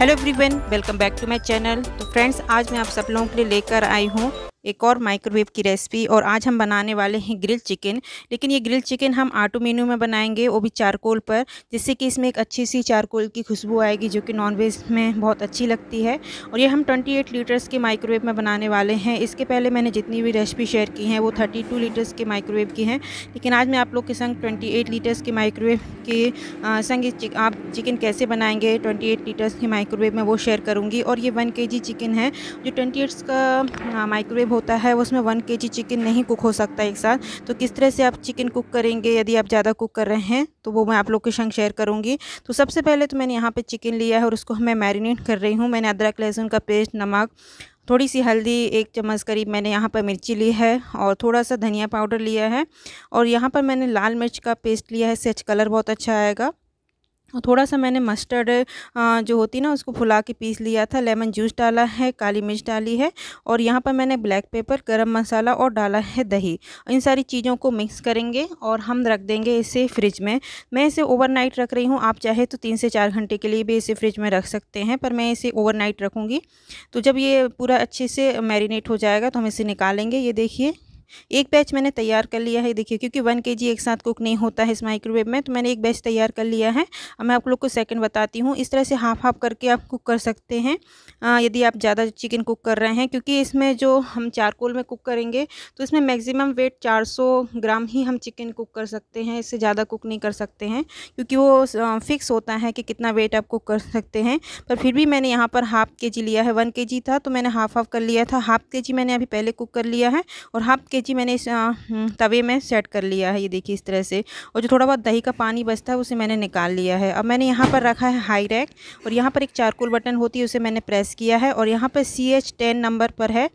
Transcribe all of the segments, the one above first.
hello everyone welcome back to my channel तो friends आज मैं आप सब लोगों के लिए लेकर आई हूँ एक और माइक्रोवेव की रेसिपी और आज हम बनाने वाले हैं ग्रिल चिकन लेकिन ये ग्रिल चिकन हम आटो मेन्यू में बनाएंगे वो भी चारकोल पर जिससे कि इसमें एक अच्छी सी चारकोल की खुशबू आएगी जो कि नॉनवेज में बहुत अच्छी लगती है और ये हम 28 लीटर्स के माइक्रोवेव में बनाने वाले हैं इसके पहले मैंने जितनी भी रेसिपी शेयर की हैं वो थर्टी लीटर्स के माइक्रोवेव की हैं लेकिन आज मैं आप लोग के संग एट लीटर्स के माइक्रोवेव के संग आप चिकन कैसे बनाएंगे एट लीटर्स के माइक्रोवेव में वो शेयर करूँगी और ये वन के चिकन है जो ट्वेंटी का माइक्रोवेव होता है उसमें वन के जी चिकन नहीं कुक हो सकता एक साथ तो किस तरह से आप चिकन कुक करेंगे यदि आप ज़्यादा कुक कर रहे हैं तो वो मैं आप लोग के संग शेयर करूँगी तो सबसे पहले तो मैंने यहाँ पर चिकन लिया है और उसको मैं मैरिनेट कर रही हूँ मैंने अदरक लहसुन का पेस्ट नमक थोड़ी सी हल्दी एक चम्मच करीब मैंने यहाँ पर मिर्ची ली है और थोड़ा सा धनिया पाउडर लिया है और यहाँ पर मैंने लाल मिर्च का पेस्ट लिया है इससे कलर अच्छा बहुत अच्छा आएगा थोड़ा सा मैंने मस्टर्ड जो होती ना उसको फुला के पीस लिया था लेमन जूस डाला है काली मिर्च डाली है और यहाँ पर मैंने ब्लैक पेपर गरम मसाला और डाला है दही इन सारी चीज़ों को मिक्स करेंगे और हम रख देंगे इसे फ्रिज में मैं इसे ओवरनाइट रख रही हूँ आप चाहे तो तीन से चार घंटे के लिए भी इसे फ्रिज में रख सकते हैं पर मैं इसे ओवर रखूँगी तो जब ये पूरा अच्छे से मैरिनेट हो जाएगा तो हम इसे निकालेंगे ये देखिए एक बैच मैंने तैयार कर लिया है देखिए क्योंकि वन के एक साथ कुक नहीं होता है इस माइक्रोवेव में तो मैंने एक बैच तैयार कर लिया है अब मैं आप लोग को सेकेंड बताती हूँ इस तरह से हाफ हाफ करके आप कुक कर सकते हैं यदि आप ज़्यादा चिकन कुक कर रहे हैं क्योंकि इसमें जो हम चारकोल में कुक करेंगे तो इसमें मैक्सिमम वेट 400 ग्राम ही हम चिकन कुक कर सकते हैं इससे ज़्यादा कुक नहीं कर सकते हैं क्योंकि वो फिक्स होता है कि कितना वेट आप कुक कर सकते हैं पर फिर भी मैंने यहाँ पर हाफ के जी लिया है वन के जी था तो मैंने हाफ हाफ कर लिया था हाफ के जी मैंने अभी पहले कुक कर लिया है और हाफ के जी मैंने इस हम्म, तवे में सेट कर लिया है ये देखिए इस तरह से और जो थोड़ा बहुत दही का पानी बचता है उसे मैंने निकाल लिया है अब मैंने यहाँ पर रखा है हाई रैक और यहाँ पर एक चारकोल बटन होती है उसे मैंने प्रेस किया है और यहाँ पर सी एच टेन नंबर पर है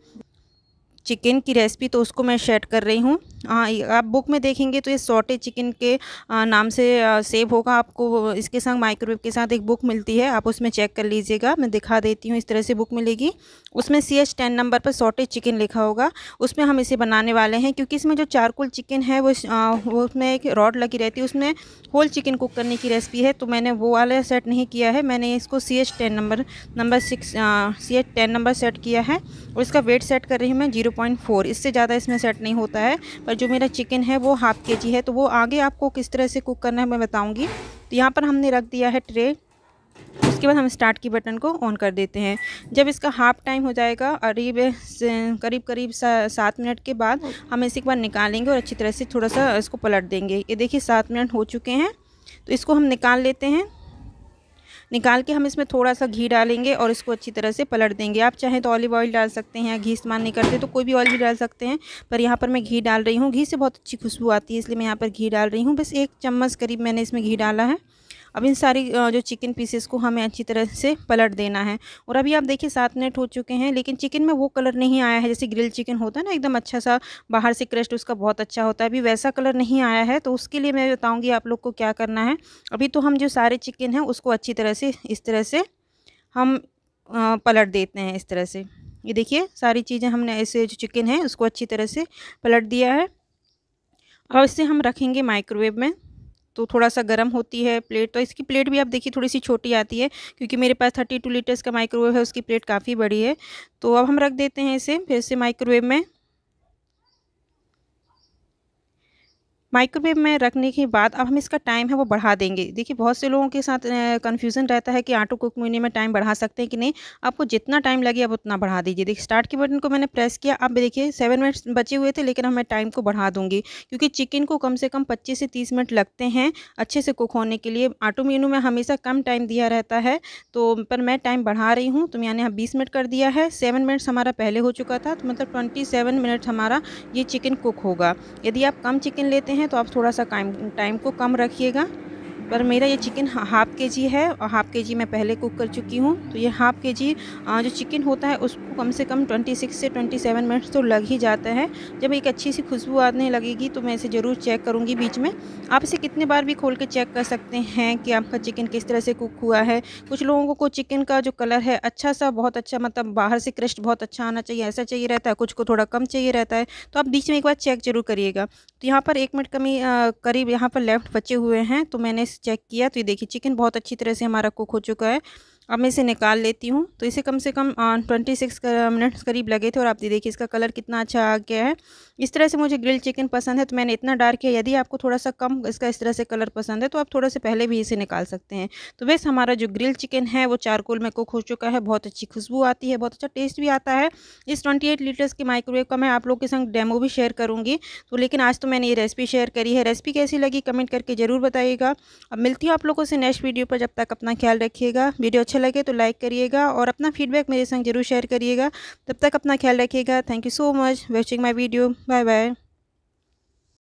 चिकन की रेसिपी तो उसको मैं शेड कर रही हूँ हाँ आप बुक में देखेंगे तो ये सोटे चिकन के नाम से सेव होगा आपको इसके संग माइक्रोवेव के साथ एक बुक मिलती है आप उसमें चेक कर लीजिएगा मैं दिखा देती हूँ इस तरह से बुक मिलेगी उसमें सी एच टेन नंबर पर सोटे चिकन लिखा होगा उसमें हम इसे बनाने वाले हैं क्योंकि इसमें जो चारकोल चिकन है वो उसमें एक रॉड लगी रहती है उसमें होल चिकन कुक करने की रेसिपी है तो मैंने वो वाला सेट नहीं किया है मैंने इसको C H ten number number six C H ten number set किया है और इसका वेट सेट कर रही हूँ मैं जीरो पॉइंट फोर इससे ज़्यादा इसमें सेट नहीं होता है और जो मेरा चिकन है वो हाफ़ के जी है तो वो आगे आपको किस तरह से कुक करना है मैं बताऊँगी तो यहाँ पर हमने रख दिया है ट्रे उसके बाद हम स्टार्ट की बटन को ऑन कर देते हैं जब इसका हाफ टाइम हो जाएगा करीब करीब करीब सात मिनट के बाद हम इसे एक बार निकालेंगे और अच्छी तरह से थोड़ा सा इसको पलट देंगे ये देखिए सात मिनट हो चुके हैं तो इसको हम निकाल लेते हैं निकाल के हम इसमें थोड़ा सा घी डालेंगे और इसको अच्छी तरह से पलट देंगे आप चाहें तो ऑलिव ऑयल डाल सकते हैं घी इस्तेमाल नहीं करते तो कोई भी ऑयल भी डाल सकते हैं पर यहाँ पर मैं घी डाल रही हूँ घी से बहुत अच्छी खुशबू आती है इसलिए मैं यहाँ पर घी डाल रही हूँ बस एक चम्मच करीब मैंने इसमें घी डाला है अब इन सारी जो चिकन पीसेस को हमें अच्छी तरह से पलट देना है और अभी आप देखिए सात मिनट हो चुके हैं लेकिन चिकन में वो कलर नहीं आया है जैसे ग्रिल चिकन होता है ना एकदम अच्छा सा बाहर से क्रस्ट उसका बहुत अच्छा होता है अभी वैसा कलर नहीं आया है तो उसके लिए मैं बताऊँगी आप लोग को क्या करना है अभी तो हम जो सारे चिकन हैं उसको अच्छी तरह से इस तरह से हम पलट देते हैं इस तरह से ये देखिए सारी चीज़ें हमने ऐसे जो चिकन है उसको अच्छी तरह से पलट दिया है और इसे हम रखेंगे माइक्रोवेव में तो थोड़ा सा गर्म होती है प्लेट तो इसकी प्लेट भी आप देखिए थोड़ी सी छोटी आती है क्योंकि मेरे पास थर्टी टू लीटर्स का माइक्रोवेव है उसकी प्लेट काफ़ी बड़ी है तो अब हम रख देते हैं इसे फिर से माइक्रोवेव में माइक्रोवेव में रखने के बाद अब हम इसका टाइम है वो बढ़ा देंगे देखिए बहुत से लोगों के साथ कन्फ्यूज़न रहता है कि आटो कुक होने में टाइम बढ़ा सकते हैं कि नहीं आपको जितना टाइम लगे आप उतना बढ़ा दीजिए देखिए स्टार्ट के बटन को मैंने प्रेस किया अब देखिए सेवन मिनट्स बचे हुए थे लेकिन अब मैं टाइम को बढ़ा दूँगी क्योंकि चिकन को कम से कम पच्चीस से तीस मिनट लगते हैं अच्छे से कुक होने के लिए आटो मीनू में हमेशा कम टाइम दिया रहता है तो पर मैं टाइम बढ़ा रही हूँ तो मैंने यहाँ बीस मिनट कर दिया है सेवन मिनट्स हमारा पहले हो चुका था तो मतलब ट्वेंटी मिनट हमारा ये चिकन कुक होगा यदि आप कम चिकन लेते हैं हैं तो आप थोड़ा सा टाइम को कम रखिएगा पर मेरा ये चिकन हाफ़ के जी है और हाफ़ के जी मैं पहले कुक कर चुकी हूँ तो ये हाफ़ के जी जो चिकन होता है उसको कम से कम 26 से 27 मिनट्स तो लग ही जाता है जब एक अच्छी सी खुशबू आने लगेगी तो मैं इसे ज़रूर चेक करूँगी बीच में आप इसे कितने बार भी खोल के चेक कर सकते हैं कि आपका चिकन किस तरह से कुक हुआ है कुछ लोगों को चिकन का जो कलर है अच्छा सा बहुत अच्छा मतलब बाहर से क्रस्ट बहुत अच्छा आना चाहिए ऐसा चाहिए रहता है कुछ को थोड़ा कम चाहिए रहता है तो आप बीच में एक बार चेक जरूर करिएगा तो यहाँ पर एक मिनट कमी करीब यहाँ पर लेफ्ट बचे हुए हैं तो मैंने इस चेक किया तो ये देखिए चिकन बहुत अच्छी तरह से हमारा कुक हो चुका है अब मैं इसे निकाल लेती हूँ तो इसे कम से कम ट्वेंटी सिक्स मिनट्स करीब लगे थे और आप देखिए इसका कलर कितना अच्छा आ गया है इस तरह से मुझे ग्रिल चिकन पसंद है तो मैंने इतना डार्क किया यदि आपको थोड़ा सा कम इसका इस तरह से कलर पसंद है तो आप थोड़ा से पहले भी इसे निकाल सकते हैं तो वैसे हमारा जो ग्रिल चिकन है वो चारकोल में कुक हो चुका है बहुत अच्छी खुशबू आती है बहुत अच्छा टेस्ट भी आता है इस ट्वेंटी एट लीटर्स के माइक्रोवेव का मैं आप लोग के संग डेमो भी शेयर करूँगी तो लेकिन आज तो मैंने ये रेसिपी शेयर करी है रेसिपी कैसी लगी कमेंट करके ज़रूर बताइएगा अब मिलती हूँ आप लोगों से नेक्स्ट वीडियो पर जब तक अपना ख्याल रखिएगा वीडियो अच्छा लगे तो लाइक करिएगा और अपना फीडबैक मेरे संग जरूर शेयर करिएगा तब तक अपना ख्याल रखिएगा thank you so much watching my video 拜拜。